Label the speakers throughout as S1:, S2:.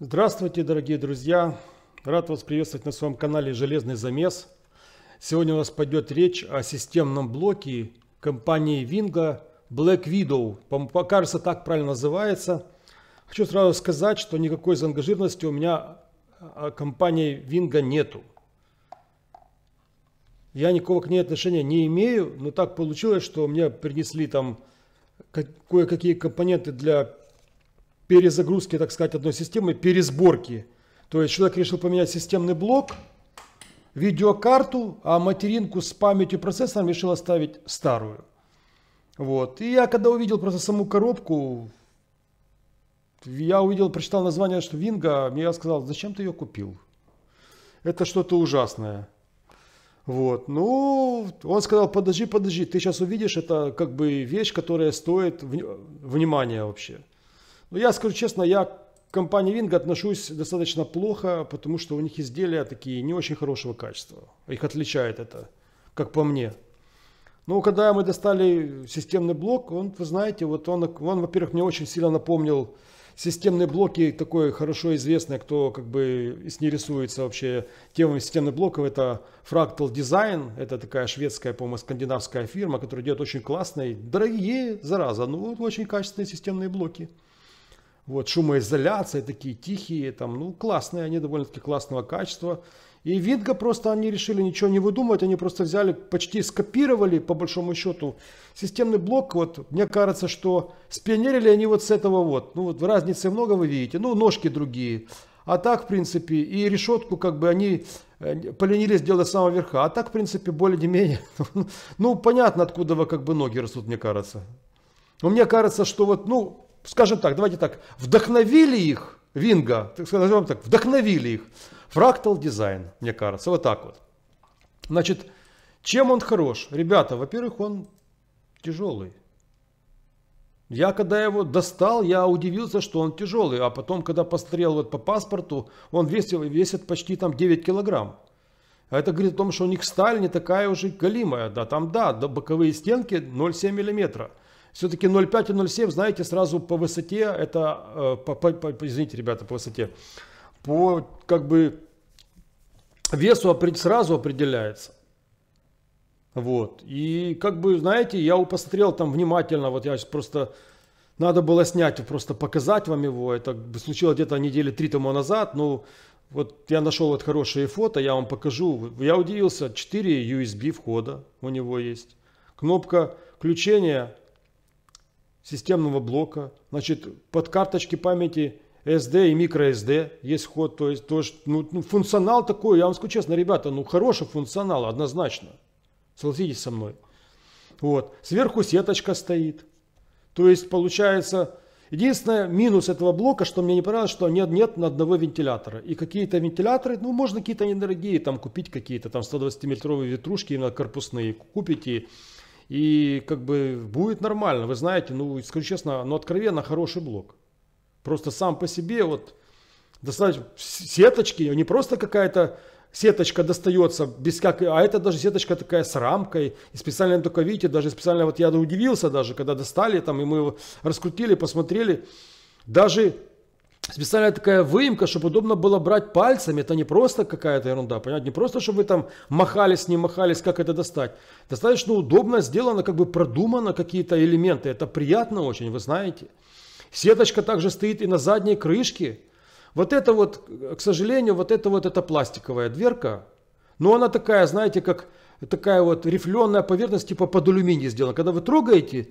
S1: Здравствуйте, дорогие друзья! Рад вас приветствовать на своем канале «Железный замес». Сегодня у нас пойдет речь о системном блоке компании Wingo Black Widow. Кажется, так правильно называется. Хочу сразу сказать, что никакой заангажированности у меня а, компании Wingo нету. Я никакого к ней отношения не имею, но так получилось, что мне принесли там кое-какие компоненты для перезагрузки, так сказать, одной системы, пересборки. То есть человек решил поменять системный блок, видеокарту, а материнку с памятью процессором решил оставить старую. Вот. И я когда увидел просто саму коробку, я увидел, прочитал название, что Винга, мне я сказал, зачем ты ее купил? Это что-то ужасное. Вот, ну, он сказал, подожди, подожди, ты сейчас увидишь, это как бы вещь, которая стоит внимания вообще. Но ну, я скажу честно, я к компании Wing отношусь достаточно плохо, потому что у них изделия такие не очень хорошего качества. Их отличает это, как по мне. Но когда мы достали системный блок, он, вы знаете, вот он, он во-первых, мне очень сильно напомнил системные блоки, такое хорошо известное, кто как бы с ней рисуется вообще темой системных блоков, это Fractal Design, это такая шведская, по-моему, скандинавская фирма, которая делает очень классные, дорогие, зараза, ну вот очень качественные системные блоки. Вот, шумоизоляция, такие тихие, там, ну, классные, они довольно-таки классного качества. И Винга просто они решили ничего не выдумывать, они просто взяли, почти скопировали, по большому счету, системный блок. Вот, мне кажется, что спионерили они вот с этого вот. Ну, вот разницы много вы видите, ну, ножки другие. А так, в принципе, и решетку как бы они э, поленились делать с самого верха. А так, в принципе, более-менее, ну, понятно, откуда вы как бы ноги растут, мне кажется. Но мне кажется, что вот, ну, скажем так, давайте так, вдохновили их, Винга, скажем так, вдохновили их. Фрактал дизайн, мне кажется, вот так вот. Значит, чем он хорош? Ребята, во-первых, он тяжелый. Я когда его достал, я удивился, что он тяжелый. А потом, когда посмотрел вот по паспорту, он весит, весит почти там 9 килограмм. А это говорит о том, что у них сталь не такая уже голимая. Да, там да, да боковые стенки 0,7 миллиметра. Все-таки 0,5 и 0,7, знаете, сразу по высоте, это, э, по, по, по, извините, ребята, по высоте, по как бы весу сразу определяется. Вот. И как бы, знаете, я посмотрел там внимательно, вот я сейчас просто надо было снять, просто показать вам его. Это случилось где-то недели три тому назад. Ну, вот я нашел вот хорошие фото, я вам покажу. Я удивился, 4 USB входа у него есть. Кнопка включения системного блока, значит, под карточки памяти SD и microSD есть ход, то есть, тоже ну, ну, функционал такой, я вам скажу честно, ребята, ну, хороший функционал, однозначно, согласитесь со мной. Вот, сверху сеточка стоит, то есть, получается, единственное, минус этого блока, что мне не понравилось, что нет, нет на одного вентилятора, и какие-то вентиляторы, ну, можно какие-то недорогие, там, купить какие-то, там, 120 метровые ветрушки именно корпусные, купите, и как бы будет нормально. Вы знаете, ну, скажу честно, ну, откровенно хороший блок. Просто сам по себе вот достаточно сеточки, не просто какая-то сеточка достается без как, а это даже сеточка такая с рамкой, и специально только видите, даже специально вот я удивился даже, когда достали там, и мы его раскрутили, посмотрели, даже специальная такая выемка, чтобы удобно было брать пальцами. Это не просто какая-то ерунда, понимаете? Не просто, чтобы вы там махались, не махались, как это достать. Достаточно удобно сделано, как бы продумано какие-то элементы. Это приятно очень, вы знаете. Сеточка также стоит и на задней крышке. Вот это вот, к сожалению, вот это вот, это пластиковая дверка. Но она такая, знаете, как такая вот рифленая поверхность, типа под алюминий сделана. Когда вы трогаете,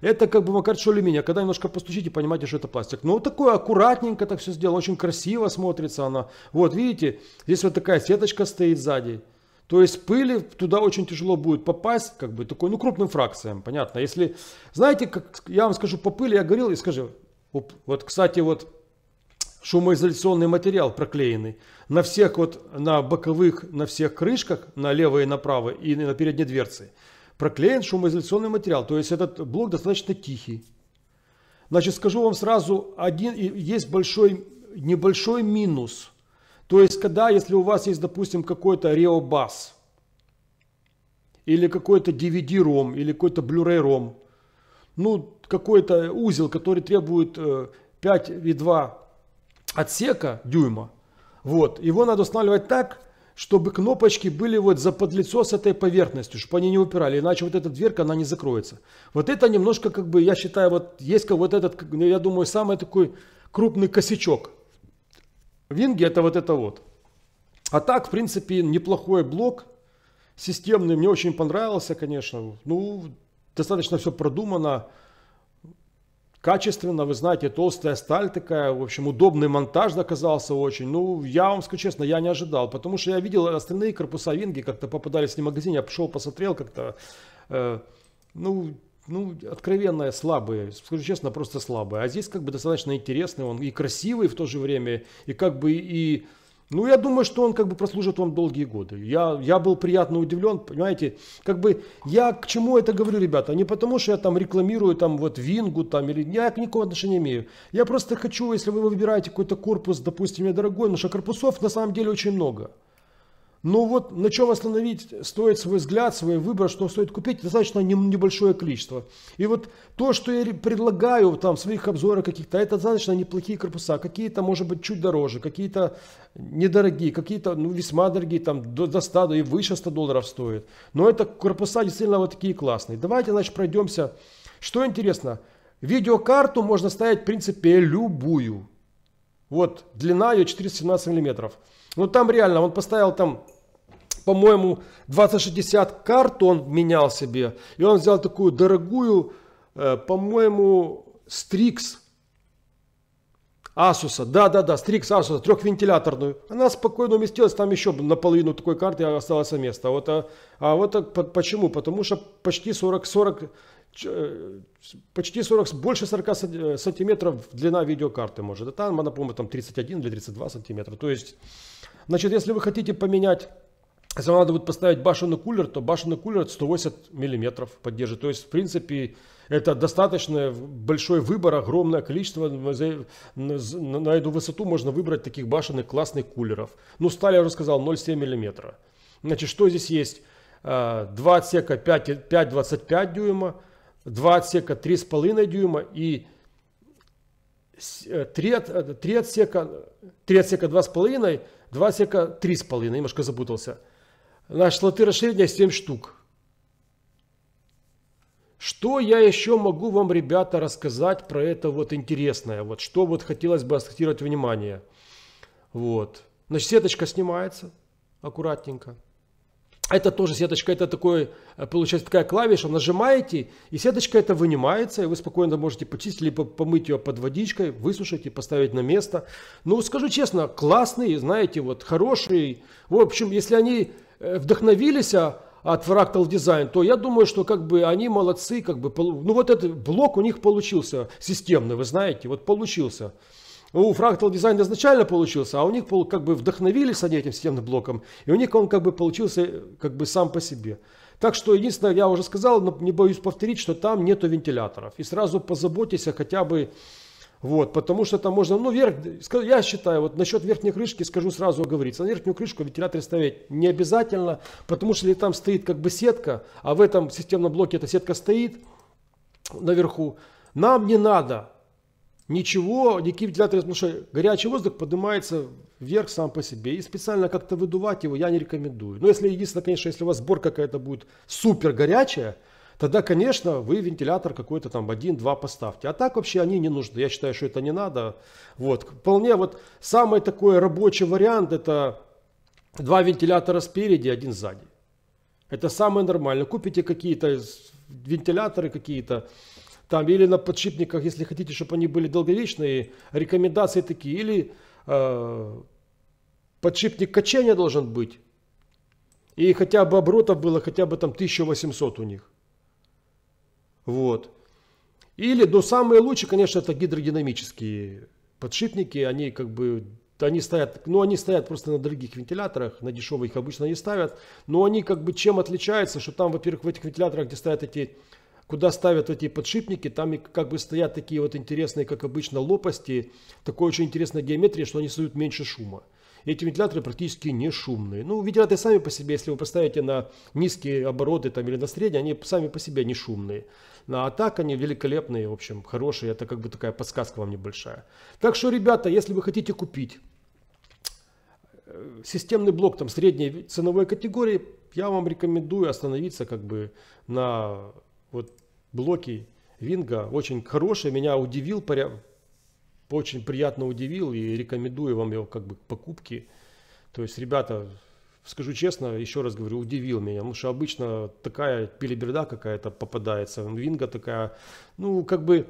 S1: это как бы макар что алюминия. А когда немножко постучите, понимаете, что это пластик. Но ну, вот такое аккуратненько так все сделано. Очень красиво смотрится она. Вот, видите, здесь вот такая сеточка стоит сзади. То есть пыли туда очень тяжело будет попасть, как бы такой, ну, крупным фракциям, понятно. Если, знаете, как я вам скажу по пыли, я говорил, и скажу, вот, кстати, вот шумоизоляционный материал проклеенный. На всех вот, на боковых, на всех крышках, на левой и на правой, и на передней дверце проклеен шумоизоляционный материал. То есть этот блок достаточно тихий. Значит, скажу вам сразу, один, есть большой, небольшой минус. То есть, когда, если у вас есть, допустим, какой-то реобас, или какой-то DVD-ром, или какой-то Blu-ray-ром, ну, какой-то узел, который требует 5,2 э, отсека дюйма. Вот. Его надо устанавливать так, чтобы кнопочки были вот за подлицо с этой поверхностью, чтобы они не упирали, иначе вот эта дверка, она не закроется. Вот это немножко как бы, я считаю, вот есть как вот этот, ну, я думаю, самый такой крупный косячок. Винги это вот это вот. А так, в принципе, неплохой блок, системный, мне очень понравился, конечно. Ну, достаточно все продумано, качественно, вы знаете, толстая сталь такая, в общем, удобный монтаж оказался очень. Ну, я вам скажу честно, я не ожидал, потому что я видел остальные корпуса Винги, как-то попадались в магазин, я пошел, посмотрел как-то, э, ну, ну, откровенно слабые, скажу честно, просто слабые. А здесь как бы достаточно интересный, он и красивый в то же время, и как бы и ну, я думаю, что он как бы прослужит вам долгие годы. Я, я был приятно удивлен, понимаете, как бы я к чему это говорю, ребята, не потому, что я там рекламирую там вот Вингу там или я к никакого отношения не имею. Я просто хочу, если вы выбираете какой-то корпус, допустим, недорогой, потому что корпусов на самом деле очень много. Но ну вот на чем остановить стоит свой взгляд, свой выбор, что стоит купить, достаточно небольшое количество. И вот то, что я предлагаю там в своих обзорах каких-то, это достаточно неплохие корпуса. Какие-то, может быть, чуть дороже, какие-то недорогие, какие-то ну, весьма дорогие, там до 100 и выше 100 долларов стоят. Но это корпуса действительно вот такие классные. Давайте, значит, пройдемся. Что интересно, видеокарту можно ставить, в принципе, любую. Вот, длина ее 417 миллиметров. Ну там реально, он поставил там по-моему, 2060 карт он менял себе. И он взял такую дорогую, э, по-моему, Strix Асуса, да-да-да, Strix Асуса, трехвентиляторную. Она спокойно уместилась, там еще наполовину такой карты осталось место. Вот, а, а вот а, почему? Потому что почти 40, 40, э, почти 40, больше 40 э, сантиметров длина видеокарты может. А там она, по там 31 или 32 сантиметра. То есть, значит, если вы хотите поменять если вам надо будет поставить башенный кулер, то башенный кулер 180 миллиметров поддержит. То есть, в принципе, это достаточно большой выбор, огромное количество. На эту высоту можно выбрать таких башенных классных кулеров. Ну, сталь, я уже сказал, 0,7 миллиметра. Значит, что здесь есть? А, два отсека 5,25 дюйма, два отсека 3,5 дюйма и э, три, от, э, три отсека, три отсека 2,5, два отсека 3,5, немножко запутался – Значит, лоты расширения 7 штук. Что я еще могу вам, ребята, рассказать про это вот интересное? Вот что вот хотелось бы акцентировать внимание. Вот. Значит, сеточка снимается аккуратненько. Это тоже сеточка, это такой, э, получается такая клавиша, нажимаете, и сеточка это вынимается, и вы спокойно можете почистить, либо помыть ее под водичкой, высушить и поставить на место. Ну, скажу честно, классный, знаете, вот хороший. В общем, если они э, вдохновились а, от Fractal Design, то я думаю, что как бы они молодцы, как бы, ну вот этот блок у них получился системный, вы знаете, вот получился у фрактал дизайн изначально получился, а у них как бы вдохновились они этим системным блоком, и у них он как бы получился как бы сам по себе. Так что единственное, я уже сказал, но не боюсь повторить, что там нету вентиляторов. И сразу позаботьтесь хотя бы вот, потому что там можно, ну, верх, я считаю, вот насчет верхней крышки скажу сразу оговориться. На верхнюю крышку вентилятор ставить не обязательно, потому что если там стоит как бы сетка, а в этом системном блоке эта сетка стоит наверху, нам не надо ничего, никаким вентилятором, потому что горячий воздух поднимается вверх сам по себе. И специально как-то выдувать его я не рекомендую. Но если, единственное, конечно, если у вас сбор какая-то будет супер горячая, тогда, конечно, вы вентилятор какой-то там один-два поставьте. А так вообще они не нужны. Я считаю, что это не надо. Вот. Вполне вот самый такой рабочий вариант это два вентилятора спереди, один сзади. Это самое нормальное. Купите какие-то вентиляторы какие-то, там или на подшипниках, если хотите, чтобы они были долговечные, рекомендации такие, или э, подшипник качения должен быть, и хотя бы оборотов было хотя бы там 1800 у них. Вот. Или, ну, самые лучшие, конечно, это гидродинамические подшипники, они как бы они стоят, ну они стоят просто на дорогих вентиляторах, на дешевых обычно не ставят, но они как бы чем отличаются, что там, во-первых, в этих вентиляторах, где стоят эти куда ставят эти подшипники, там и как бы стоят такие вот интересные, как обычно, лопасти, такой очень интересной геометрии, что они создают меньше шума. Эти вентиляторы практически не шумные. Ну, вентиляторы сами по себе, если вы поставите на низкие обороты там, или на средние, они сами по себе не шумные. А так они великолепные, в общем, хорошие. Это как бы такая подсказка вам небольшая. Так что, ребята, если вы хотите купить э, системный блок там средней ценовой категории, я вам рекомендую остановиться как бы на вот блоки Винга очень хорошие, меня удивил, очень приятно удивил и рекомендую вам его как бы к покупке. То есть, ребята, скажу честно, еще раз говорю, удивил меня, потому что обычно такая пилиберда какая-то попадается, винга такая, ну, как бы,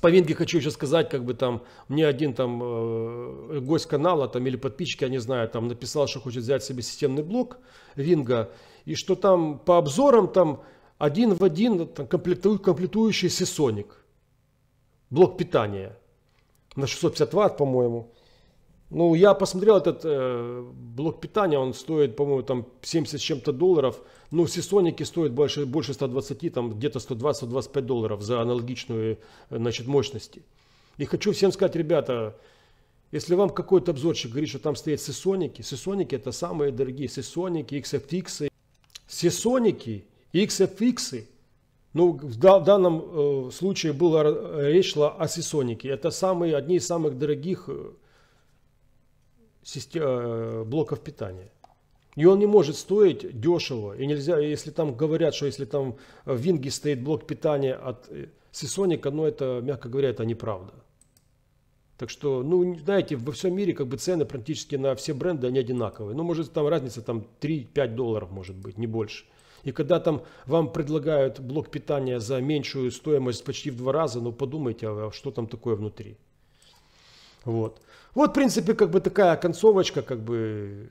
S1: по винге хочу еще сказать, как бы там, мне один там э, гость канала там или подписчики, я не знаю, там написал, что хочет взять себе системный блок винга, и что там по обзорам там один в один там, комплекту, комплектующий Сисоник. Блок питания на 650 ватт, по-моему. Ну, я посмотрел этот э, блок питания, он стоит, по-моему, там 70 с чем-то долларов. Ну, сисоники стоят больше, больше 120, там где-то 120-125 долларов за аналогичную, э, значит, мощности. И хочу всем сказать, ребята, если вам какой-то обзорчик говорит, что там стоят сисоники, сисоники это самые дорогие, сисоники, XFTX. Сисоники X от X. Ну, в, данном э, случае была э, речь шла о сисонике. Это самые, одни из самых дорогих э, систем, блоков питания. И он не может стоить дешево. И нельзя, если там говорят, что если там в Винге стоит блок питания от Сисоника, ну это, мягко говоря, это неправда. Так что, ну, знаете, во всем мире как бы цены практически на все бренды, они одинаковые. Ну, может, там разница там 3-5 долларов может быть, не больше. И когда там вам предлагают блок питания за меньшую стоимость почти в два раза, ну подумайте, а что там такое внутри. Вот. Вот, в принципе, как бы такая концовочка, как бы...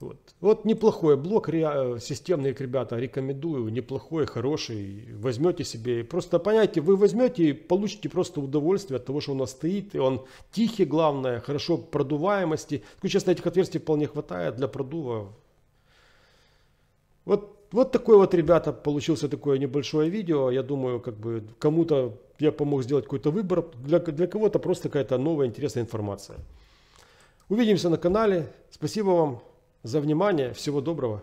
S1: Вот, вот неплохой блок ре... Э, системный, ребята, рекомендую, неплохой, хороший, возьмете себе, просто понятие, вы возьмете и получите просто удовольствие от того, что у нас стоит, и он тихий, главное, хорошо продуваемости, ну, честно, этих отверстий вполне хватает для продува, вот, вот такой вот, ребята, получился такое небольшое видео. Я думаю, как бы кому-то я помог сделать какой-то выбор. Для, для кого-то просто какая-то новая интересная информация. Увидимся на канале. Спасибо вам за внимание. Всего доброго.